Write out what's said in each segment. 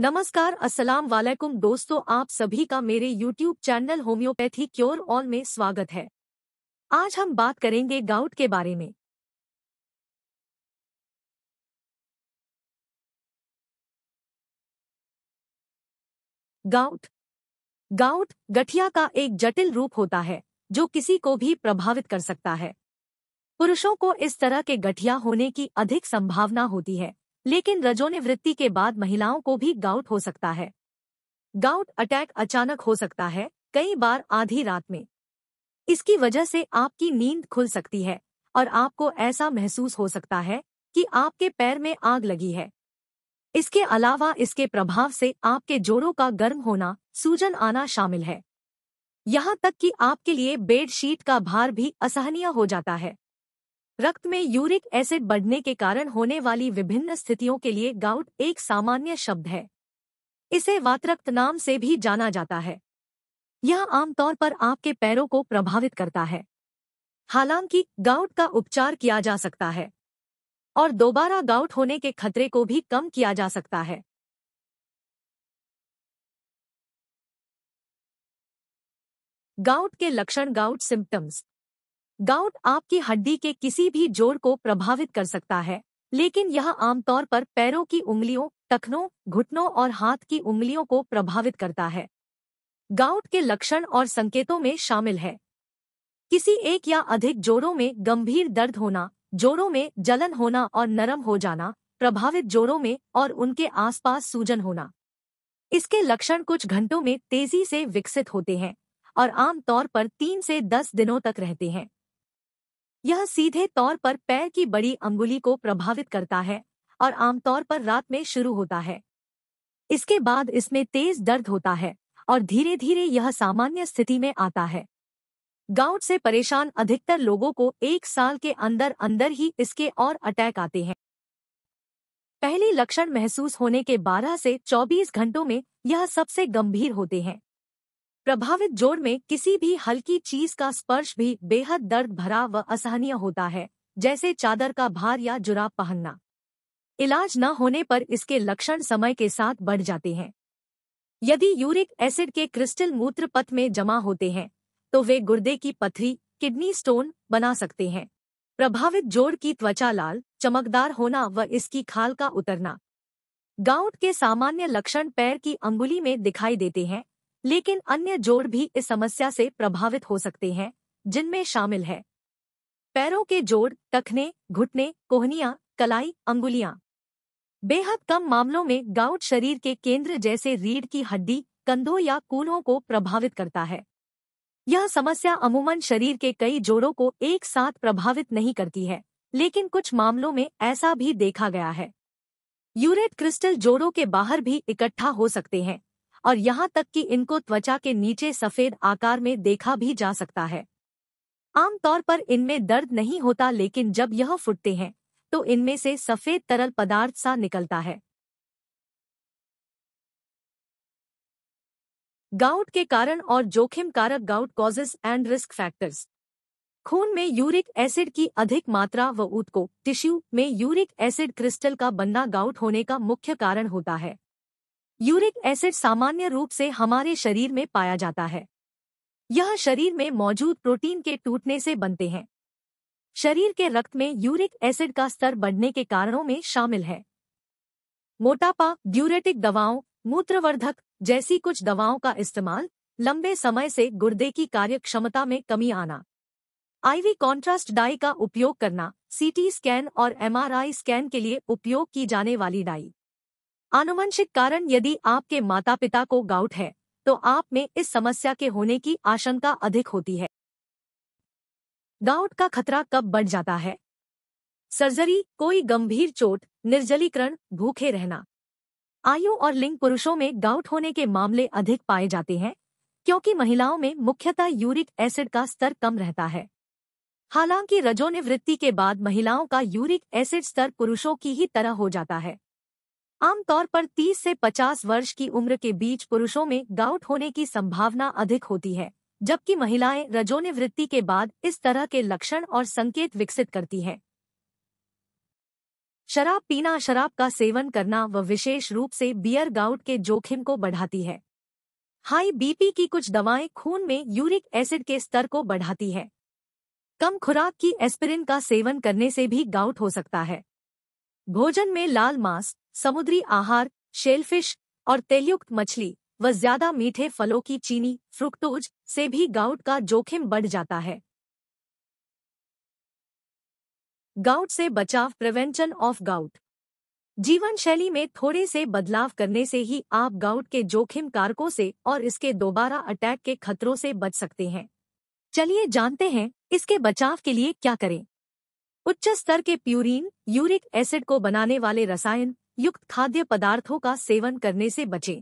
नमस्कार अस्सलाम वालेकुम दोस्तों आप सभी का मेरे YouTube channel homeopathy cure all में स्वागत है आज हम बात करेंगे गाउट के बारे में गाउट गाउट गठिया का एक जटिल रूप होता है जो किसी को भी प्रभावित कर सकता है पुरुषों को इस तरह के गठिया होने की अधिक संभावना होती है लेकिन रजोनिवृत्ति के बाद महिलाओं को भी गाउट हो सकता है गाउट अटैक अचानक हो सकता है कई बार आधी रात में इसकी वजह से आपकी नींद खुल सकती है और आपको ऐसा महसूस हो सकता है कि आपके पैर में आग लगी है इसके अलावा इसके प्रभाव से आपके जोड़ों का गर्म होना सूजन आना शामिल है यहाँ तक कि आपके लिए बेडशीट का भार भी असहनीय हो जाता है रक्त में यूरिक एसिड बढ़ने के कारण होने वाली विभिन्न स्थितियों के लिए गाउट एक सामान्य शब्द है इसे वातरक्त नाम से भी जाना जाता है यह आमतौर पर आपके पैरों को प्रभावित करता है हालांकि गाउट का उपचार किया जा सकता है और दोबारा गाउट होने के खतरे को भी कम किया जा सकता है गाउट के लक्षण गाउट सिम्टम्स गाउट आपकी हड्डी के किसी भी जोड़ को प्रभावित कर सकता है लेकिन यह आमतौर पर पैरों की उंगलियों टखनों घुटनों और हाथ की उंगलियों को प्रभावित करता है गाउट के लक्षण और संकेतों में शामिल है किसी एक या अधिक जोड़ों में गंभीर दर्द होना जोड़ों में जलन होना और नरम हो जाना प्रभावित जोड़ों में और उनके आसपास सूजन होना इसके लक्षण कुछ घंटों में तेजी से विकसित होते हैं और आमतौर पर तीन से दस दिनों तक रहते हैं यह सीधे तौर पर पैर की बड़ी अंगुली को प्रभावित करता है और आमतौर पर रात में शुरू होता है इसके बाद इसमें तेज दर्द होता है और धीरे धीरे यह सामान्य स्थिति में आता है गाउट से परेशान अधिकतर लोगों को एक साल के अंदर अंदर ही इसके और अटैक आते हैं पहले लक्षण महसूस होने के 12 से 24 घंटों में यह सबसे गंभीर होते हैं प्रभावित जोड़ में किसी भी हल्की चीज का स्पर्श भी बेहद दर्द भरा व असहनीय होता है जैसे चादर का भार या जुराब पहनना इलाज न होने पर इसके लक्षण समय के साथ बढ़ जाते हैं यदि यूरिक एसिड के क्रिस्टल मूत्र पथ में जमा होते हैं तो वे गुर्दे की पथरी किडनी स्टोन बना सकते हैं प्रभावित जोड़ की त्वचा लाल चमकदार होना व इसकी खाल का उतरना गाउट के सामान्य लक्षण पैर की अंगुली में दिखाई देते हैं लेकिन अन्य जोड़ भी इस समस्या से प्रभावित हो सकते हैं जिनमें शामिल है पैरों के जोड़ टखने घुटने कोहनियां कलाई अंगुलियां बेहद कम मामलों में गाउट शरीर के केंद्र जैसे रीढ़ की हड्डी कंधों या कूलों को प्रभावित करता है यह समस्या अमूमन शरीर के कई जोड़ों को एक साथ प्रभावित नहीं करती है लेकिन कुछ मामलों में ऐसा भी देखा गया है यूरेट क्रिस्टल जोड़ों के बाहर भी इकट्ठा हो सकते हैं और यहाँ तक कि इनको त्वचा के नीचे सफेद आकार में देखा भी जा सकता है आमतौर पर इनमें दर्द नहीं होता लेकिन जब यह फुटते हैं तो इनमें से सफेद तरल पदार्थ सा निकलता है गाउट के कारण और जोखिम कारक gout causes and risk factors खून में यूरिक एसिड की अधिक मात्रा व ऊतकों टिश्यू में यूरिक एसिड क्रिस्टल का बनना गाउट होने का मुख्य कारण होता है यूरिक एसिड सामान्य रूप से हमारे शरीर में पाया जाता है यह शरीर में मौजूद प्रोटीन के टूटने से बनते हैं शरीर के रक्त में यूरिक एसिड का स्तर बढ़ने के कारणों में शामिल है मोटापा ड्यूरेटिक दवाओं मूत्रवर्धक जैसी कुछ दवाओं का इस्तेमाल लंबे समय से गुर्दे की कार्यक्षमता में कमी आना आईवी कॉन्ट्रास्ट डाई का उपयोग करना सीटी स्कैन और एमआरआई स्कैन के लिए उपयोग की जाने वाली डाई आनुवंशिक कारण यदि आपके माता पिता को गाउट है तो आप में इस समस्या के होने की आशंका अधिक होती है गाउट का खतरा कब बढ़ जाता है सर्जरी कोई गंभीर चोट निर्जलीकरण भूखे रहना आयु और लिंग पुरुषों में गाउट होने के मामले अधिक पाए जाते हैं क्योंकि महिलाओं में मुख्यतः यूरिक एसिड का स्तर कम रहता है हालांकि रजोनिवृत्ति के बाद महिलाओं का यूरिक एसिड स्तर पुरुषों की ही तरह हो जाता है आमतौर पर 30 से 50 वर्ष की उम्र के बीच पुरुषों में गाउट होने की संभावना अधिक होती है जबकि महिलाएं रजोनिवृत्ति के बाद इस तरह के लक्षण और संकेत विकसित करती हैं शराब पीना शराब का सेवन करना व विशेष रूप से बियर गाउट के जोखिम को बढ़ाती है हाई बीपी की कुछ दवाएं खून में यूरिक एसिड के स्तर को बढ़ाती है कम खुराक की एस्पिरिन का सेवन करने से भी गाउट हो सकता है भोजन में लाल मांस समुद्री आहार शेलफिश और तेलयुक्त मछली व ज्यादा मीठे फलों की चीनी फ्रुक्टोज से भी गाउट का जोखिम बढ़ जाता है गाउट से बचाव प्रिवेंशन ऑफ गाउट जीवन शैली में थोड़े से बदलाव करने से ही आप गाउट के जोखिम कारकों से और इसके दोबारा अटैक के खतरों से बच सकते हैं चलिए जानते हैं इसके बचाव के लिए क्या करें उच्च स्तर के प्यूरिन यूरिक एसिड को बनाने वाले रसायन युक्त खाद्य पदार्थों का सेवन करने से बचें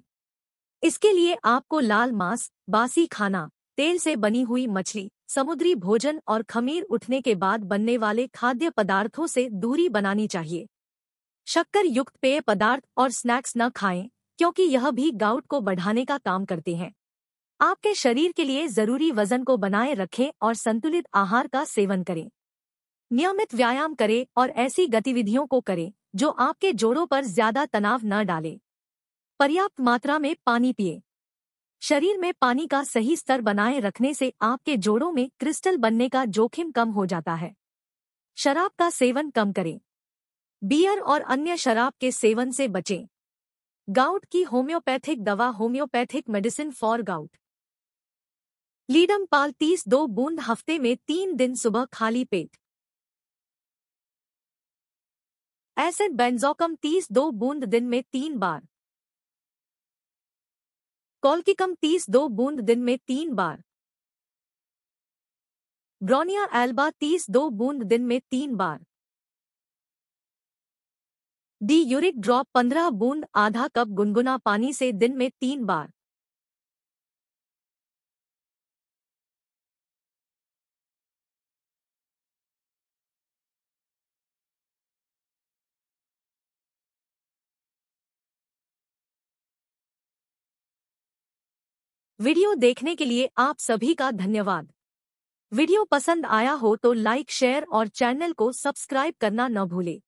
इसके लिए आपको लाल मांस बासी खाना तेल से बनी हुई मछली समुद्री भोजन और खमीर उठने के बाद बनने वाले खाद्य पदार्थों से दूरी बनानी चाहिए शक्कर युक्त पेय पदार्थ और स्नैक्स न खाएं क्योंकि यह भी गाउट को बढ़ाने का काम करते हैं आपके शरीर के लिए जरूरी वजन को बनाए रखें और संतुलित आहार का सेवन करें नियमित व्यायाम करें और ऐसी गतिविधियों को करें जो आपके जोड़ों पर ज्यादा तनाव न डाले पर्याप्त मात्रा में पानी पिए शरीर में पानी का सही स्तर बनाए रखने से आपके जोड़ों में क्रिस्टल बनने का जोखिम कम हो जाता है शराब का सेवन कम करें बियर और अन्य शराब के सेवन से बचें गाउट की होम्योपैथिक दवा होम्योपैथिक मेडिसिन फॉर गाउट लीडम पाल तीस दो बूंद हफ्ते में तीन दिन सुबह खाली पेट एसिड बेंजोकम तीस दो बूंद दिन में तीन बार कॉल्किकम तीस दो बूंद दिन में तीन बार ब्रोनिया एल्बा तीस दो बूंद दिन में तीन बार डी यूरिक ड्रॉप पंद्रह बूंद आधा कप गुनगुना पानी से दिन में तीन बार वीडियो देखने के लिए आप सभी का धन्यवाद वीडियो पसंद आया हो तो लाइक शेयर और चैनल को सब्सक्राइब करना न भूलें